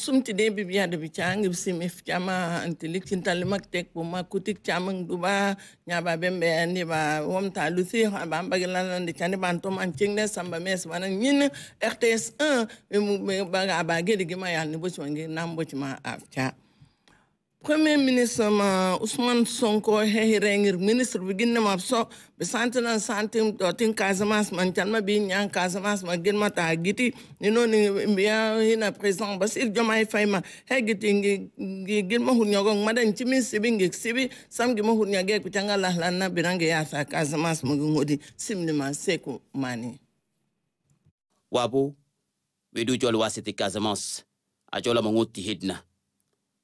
sumtide bibiya da bica ngi sim if chama antilik chintal mak tek bu ma kutik chamang duba nya ba bembe ni ba wom ta lusi ha ba bagilan ndi kani ban tom an ching ne samba mes wana nyin RTS 1 ba ga ba gedi yal ni bo chwangi nam bo chma afcha premier ministre ma ousmane sonko hehi rengir ministre bi ginne ma so be santinan santim to tin casamance man canma bi ñan casamance ma ginma ta giti ni noni mbiya hina président basir jomay fayma he giti ngi ginma hun ñogon madan cimin sibi ngi sibi samgi ma hun ñage ku canga lahlanna birange yasa kazamas ma ngodi simnima seku mani wabo wedu jol wasiti casamance a jola ma ngotti hedna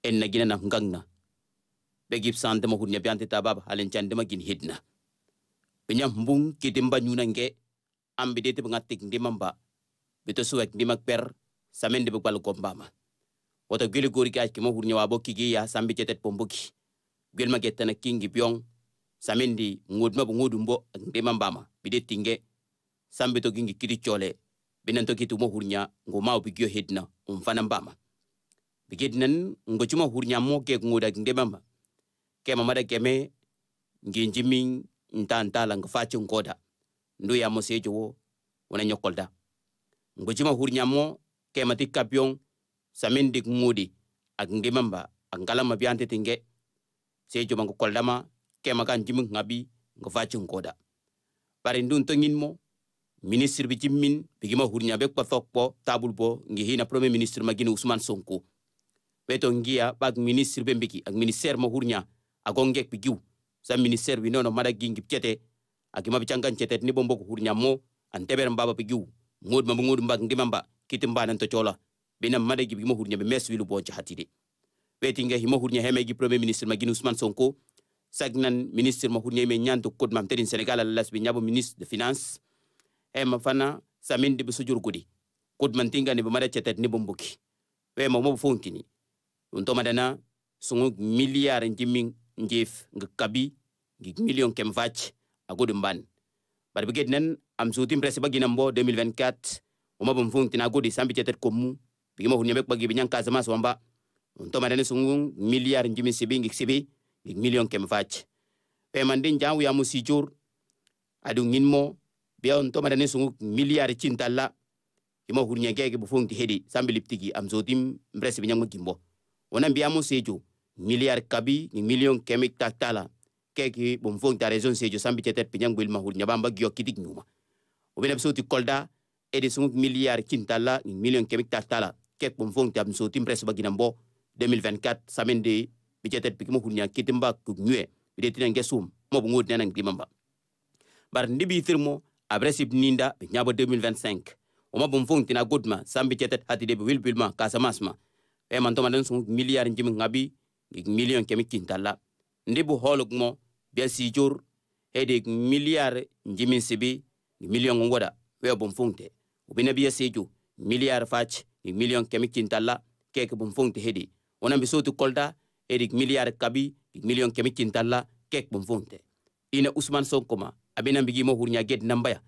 en na gina na ngangna be gib san mo hunya biante ta halen chan ma gin hidna benya mbung kidimba nyuna nge ambi de tiba ngatik be to suwek ndimak per samen de ko mbama wata gili gori ka ki mo hunya wabo gi ya sambi cetet pombuki gel ma getana kingi biong samen di ngod ma ngodu mbo ndimamba ma bide tinge sambi to gingi kiri chole to kitu mo hunya ngoma obigyo hidna umfana mbama bikit nan ngo cuma hurnya mo ke ngoda kinde mama ke mama da keme nginji min lang nta la ngo fachi ngoda ndu ya mo sejo wo wona nyokolda ngo cuma hurnya mo ke mati kapion samin dik ngudi ak ngi mamba ak ngala ma biante tinge sejo mango kolda ma ke maka njimi ngabi ngo fachi ngoda bari ndu ntongin mo ministre bi ci min bigima hur nyabe ko fokko tabul bo ngi hina premier ministre magini usman sonko beto ngia bag ministre ɓe mbiki ak ministére mo ak agon gekpi giw sa ministére wi nono maɗa gi gipcete akimaɓe changan cetet ni bombo hurnya mo an teber mbaba ɓe ngod ma ngod ŋuɗu ngi mamba kitim ba nan to be ɓinam maɗa gibi mo hurnya be mes wilu bonce hattide ɓeetinga himo heme hemegi premier ministre ma guine ousmane sonko sagnan ministre mo hurnya me ñanto kod mam tedin senegal al lasbi nyabo ministre de finance ema fana saminde ɓe gudi kod man tingani be mada cetet ni ki mboki wema moɓe fonkini tun tomadana sunguk miliyar njiming njif ngi kabi ngi million kem vach agudu mban bari biget nan am sutim presi bagi nambo 2024 uma bum fung tina agudi sambi chetet komu bigi mo hunyemek bagi binyang kazama swamba tun tomadana sungung miliyar njiming sibi ngi sibi ngi million kem vach pe mandin jawu ya musijur adu nginmo biya on tomadana sunguk miliyar chintala imo hunye gege bufung ti hedi liptigi am sutim binyang mo gimbo wona mbiyamu sejo miliyar kabi ni million kemi taktala keki bom fo ta rezon sejo sambi tetet pinyang gwil mahul nyabamba gyo kitik nyuma obena biso ti kolda ede sunguk miliyar kintala ni million kemi taktala kek bom fo ta biso ti mbres bagina mbo 2024 samende piki pikimo hulnya kitimba kugnye nge sum mo bungod nanan glimamba bar ndibi thirmo abresib ninda bi nyabo 2025 oma bom fo tina gudma sambi tetet hatide bi wilbilma kasamasma e man toma sun miliyar jimi ngabi ik million kemi kintala ndibu holuk mo bia sijur ede ik miliyar jimi sibi ik million ngoda we bum fungte ubina bia siju miliyar fach ik million kemi kintala keke bum fungte hedi ona bi sotu kolda ede ik miliyar kabi ik million kemi kintala kek bum fungte ina usman sonkoma abina bigi mo hurnya get nambaya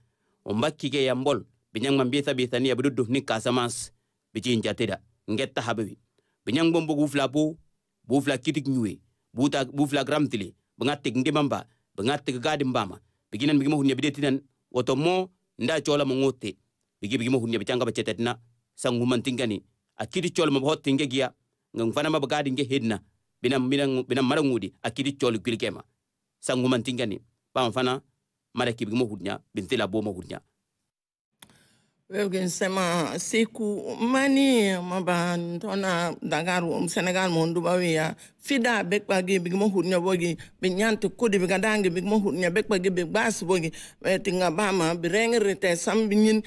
omba kige yambol binyang mambita bitani abudu ni kasamas bijin jatida ngetta habibi benyang bombo gufla po bufla kitik nyue buta bufla gramtile bengatik ndemamba bengatik bama, mbama biginan bigimo hunya bidetinan woto mo nda chola mongote bigi bigimo hunya bitanga sang sanguman tingani akiri chola mabho tinge giya ma mabagadi nge hedna binam binam binam marangudi akidi chola gbilkema sanguman tingani pamfana mara kibigimo hunya bintila bomo hunya Sema seku mani maba ntona dagaru msenegal mundu bawiya fida be kpagi big mo hunya bogi be nyantu kodi biga dangi big mo hunya be kpagi big bas bogi be eh, tinga bama be rengre te sam binin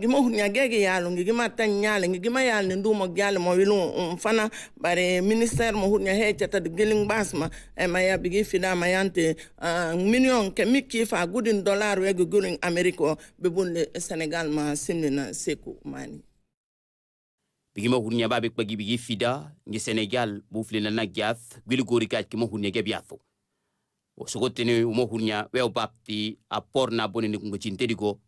gi mo hunya gege yalo gi ma tan nyale gi ma yal ndu nduma gyal mo wilu mm, fana bare minister mo hunya he chata de geling basma e ma ya bigi fida ma yante ah, million ke mikki fa gudin dollar we gurin ameriko be bunde senegal ma simna seku mani bigi mahurnya babe bagi bigi fida ngi senegal bu flina na nagyath gili gori kaj ki mahurnya ge biatho o sogotene o mahurnya we bapti a porna bonene kungo chintedi go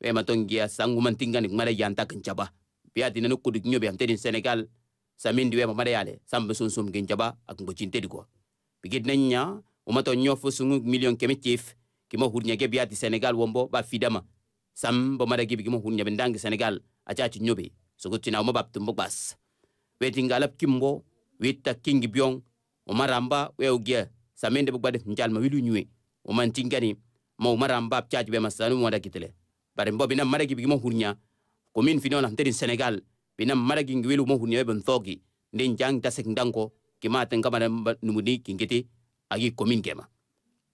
we matongia sangu mantinga ni mara yanta kinchaba biati nanu kudu nyo be amtedi senegal samindi we mamare yale sambe sunsum kinchaba akungo chintedi go bigi nya o mato nyofo sungu million kemitif ki mahurnya ge biati senegal wombo ba fidama sam bo mara gibi ki mahurnya bendangi senegal achachi nyobe sukuti sokuthi nawo mababdumba ukubasa wethi ngalap kimgo witta kingi byong umaramba we wewgya samende bugbade njalma wilu Uman umantingani ma umaramba pchaji be masanu mwada kitele bare mbo bina maragi bigimo hurnya komin fino na mteri senegal bina maragi ngiwilu mo hurnya ben thogi ndin jang dasek ndango kima tenga mara numuni kingiti agi komin kema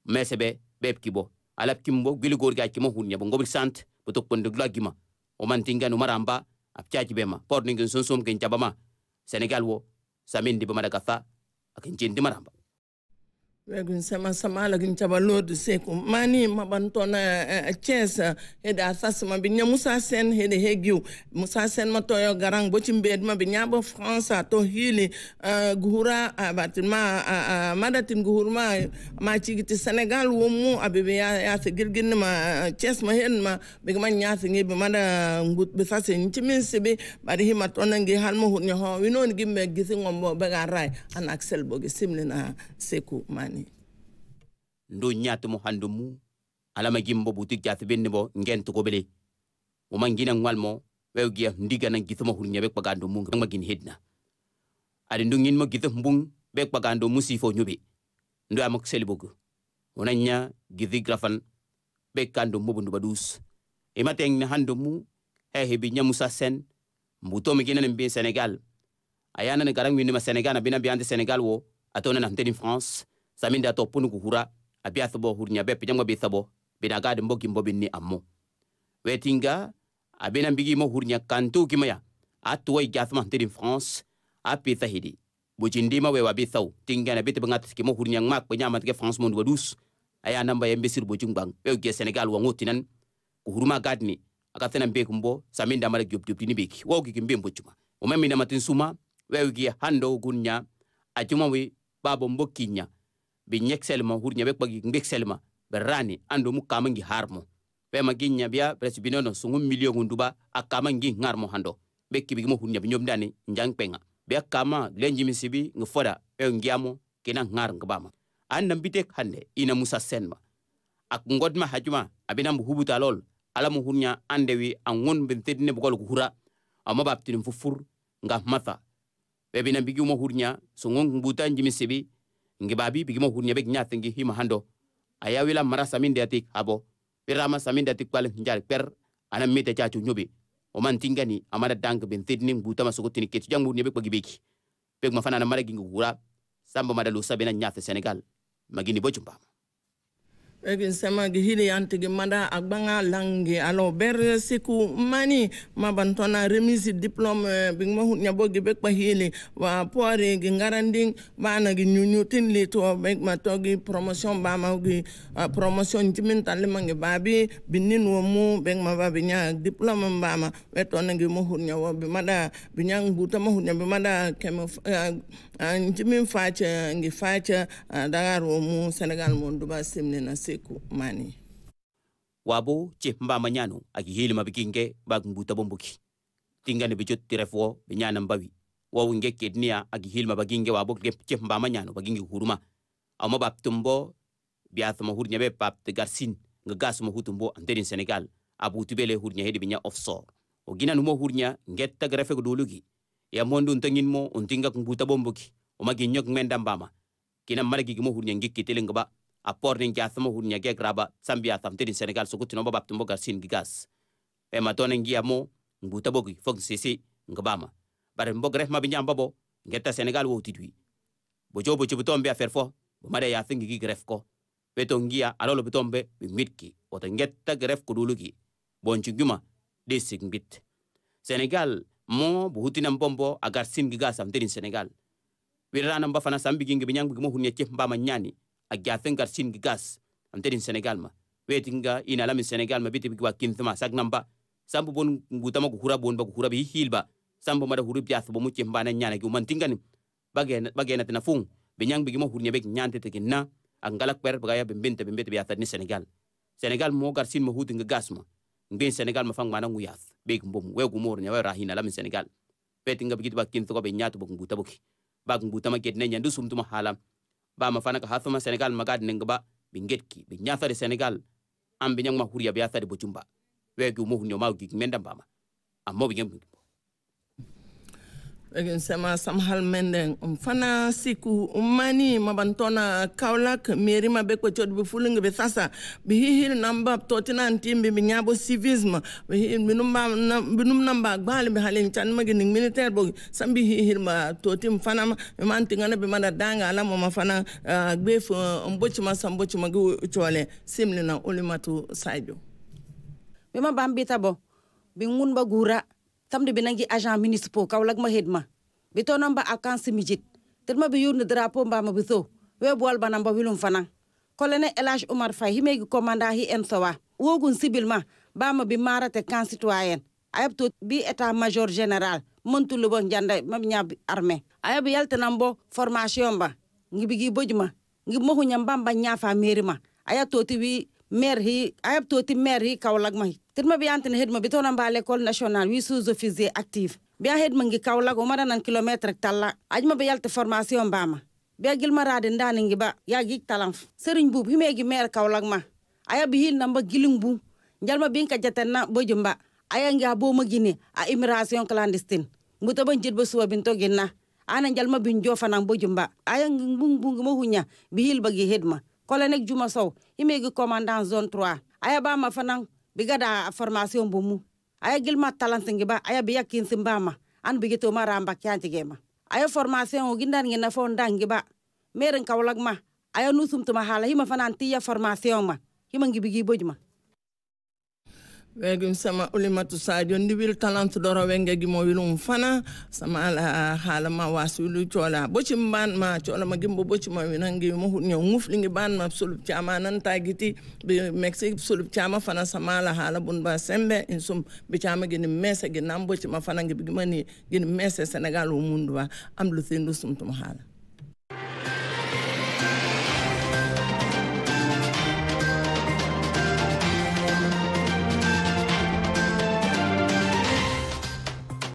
mesebe beb kibo alap kimbo gwilu gorga kimo hurnya bongo sant butok pondugla gima umantingani umaramba apchachi bema porto ningi nsumsum kincha bama senegal wo samindi bamada katha akinchindi maramba wegun sema samala gin chaba lodu seku mani mabantona uh, chesa hede asasma binya musa sen hede hegiu musa sen matoyo garang bochim bedma binya bo fransa to hili uh, eh, guhura uh, batima uh, uh, madatin guhurma ma chigiti senegal womu abebe ya ya se girgin ma chesma hen ma bigma nya se mada ngut be sase ntimin bari hima tona ngi halmo hunyo ho winon gimbe gisi ngombo be garai an bogi simlina seku mani ndu ñatumo handumu alama jimbo butik jati benni bo ngentu ko bele mo mangina ngwal mo wew giya ndiga na gituma hurnya bek pagando mu ngam magin hedna ari ndu ngin mo gitu mbung bek pagando musifo nyubi ndu amak selibogu onanya gidi grafan be kando mu bundu badus imateng ne hando mu nyamu sa sen mbuto migina nimbi senegal ayana ne garang winima senegal na bina biande senegal wo atona na nteni france samin da to punu hura abi asobo hurnya be pijamgo be sabo bida gade mbogi mbobi ni ammo wetinga abena mbigi mo hurnya kantu kimaya atuwa igasma tirin france api sahidi bujindima we wabi saw na bit bangat ki mo hurnya mak be nyama ke france mon wadus aya namba ya mbesir bojung bang we ge senegal wa ngoti nan, ku huruma gadni akatena mbe kumbo saminda mara gyop gyop ni biki wo gi kimbe mbochuma umemi na matin suma we gi hando gunya achuma we babo mbokinya bi nyekselma hur nyabe kpagi selma berani ando mu kama harmo be magi nyabia pres binono sungu million nduba akama ngi ngarmo hando be kibigi mo hur nyabe dani njang penga be kama lenji misibi ngfoda e ngiamo kina ngar ngbama an bitek hande ina musa senma ak ngodma hajuma abinam hubuta lol ala mu hurnya andewi angon bentedine bugol hura amma baptin fufur nga mata be binam bigi mo hurnya sungu ngbuta njimisibi ngibabi bigimo hurnya beg nyate ngi hima hando aya wila mara saminde ati abo pirama saminde ati kwal njar per ana mite chachu nyubi oman tingani amada dang ben tidni nguta masuko tini ketu jangu nyebe kwa gibeki peg mafana na mara gingu hura samba madalusa bena nyate Senegal magini bochumbama egin sema gi hili antigi mada agbanga langi alo ber siku mani mabantona remise remisi bing ma hut nyabo gi bekpa hili wa pore gi ngaranding na gi nyunyutin li to bek ma to gi promotion ba ma gi uh, promotion timin ma gi babi binin wo mu bek ma uh, uh, ba bi nya diplôme ba ma weto na gi mo hut nyabo bi mada bi nguta nyabo mada kem jimin facha ngi facha dagar wo mu senegal mo nduba simne na siku mani wabo che mbama nyano akihili mabikinge bakumbuta bomboki tingane bicho tirefuo binyana mbawi wawinge kednia akihilma baginge wabo che mba nyano bagingi huruma ama baptumbo biathma hurnya be papt garsin ngagasma hutumbo anterin senegal abutubele hurnya hedi binya offshore ogina numo hurnya ngetta grefe kudulugi ya mondu untangin mo untinga kumbuta bombuki bomboki omaginyok menda mbama kina marigi kimo hurnya ngikitele ngaba a pornin ke asama hurnya ke graba sambia tamtirin senegal sukuti no babap tumbo garsin gigas e matone ngia mo nguta bogi fog sisi ngabama bare mbo gref mabi mbabo ngeta senegal wo tidwi bo jobo chibu tombe a ferfo bo mare ya thingi gi gref ko beto ngia alolo bitombe bimitki oto ngetta gref kudulugi bonchu guma desig bit senegal mo buhutina mbombo sin gigas amtirin senegal wirana mba fana ngi gingi binyangu mo hunya chef mbama nyani a gafen gegas, sin gas am tedin senegal ma wetinga ina lamin senegal ma biti ma sak namba sambu bon gutama ku hura bon ba ku hura bi hilba sambu mada huru bias bo muke mbana nyana gi man tingani bagena bagena tena fung be nyang mo hurnya bek nyante te kinna angala kwer bagaya bembente bembete biasa ni senegal senegal mo gar sin mo gas ma. ngben senegal ma fang mana nguyas bek mbom we gumor nya we rahina lamin senegal wetinga bikit ba kinthko be nyato bo ngutabok bag ngutama ketne nyandu sumtuma halam bama fana ka hathuma senegal magad nengba bingetki de senegal ambinyang mahuriya de bochumba wegi umohunyo mau gig mendam bama ammo binyam sema samhal mende fana siku mani mabantona kaulak meri mabe ko chod bu fulung be namba totina antim bi nyabo civisme bi minum ba minum namba gbal bi halin magi ning militaire bo sambi hihir ma totim fana man tingana be mana danga ala mo fana ah, gbe fo mbochi ma sambochi magi chole simlina ulimatu saibo bima bambita bo bi ngun ba gura tamde ɓe nangi agent kaw lak ma hedma namba to noon akan simijit ted ma ɓe yurde drapeau mbama so we bol ba namba wilum fanan kolene elage omar fay himeygi commanda hi en sowa wogun sibil ma bama bi marate kan citoyen ayab to bi état major general, montulle bo janda maɓe ñabi armée ayab yaɓe yaltanan bo formation ngi bi gi bojuma ngiɓ mohuñam mbamba ñafa mairie ma ayab to ti wi maire hi ayab to ti maire hi lak ma tirma biyantin hedma bitonan ba l'école nationale wi sous officier active biya hedma ngi kawlag o madanan kilometre talla ajma bi yalte formation bama biya gilma rade ndani ngi ba ya gi talanf serigne boub hime gi maire kawlag ma aya bi hil namba giling bu jalma bi ka bo bojumba aya bo ma gine a immigration clandestine muto ban ba suwa bin to ginna ana jalma bin bo bojumba aya ngi bung bung hunya bi hil bagi hedma kolonel juma saw hime gi commandant zone 3 aya ba ma fanang bigada formation bumu aya gilma talantingi ba aya biya kinsin bama an begitu to ma ramba kyanti gema aya formation o gindan ngina fo ndangi ba merin kawlag ma aya nusum tuma hala hima fananti ya formation ma hima ngi bigi bojma wege sama ulimatu sadio ndi wil talantu doro wenge gimo wilum fana sama ala hala ma wasi wilu chola bochi mban ma chola ma gimbo bochi ma winangi mo hunyo nguf lingi ban ma sulup chama nan tagiti be mexique sulup chama fana sama ala hala bunba sembe insum be chama gini mese gini nambo chama fana ngi bigimani gini mese senegal umundu wa thindu luthindu sumtum hala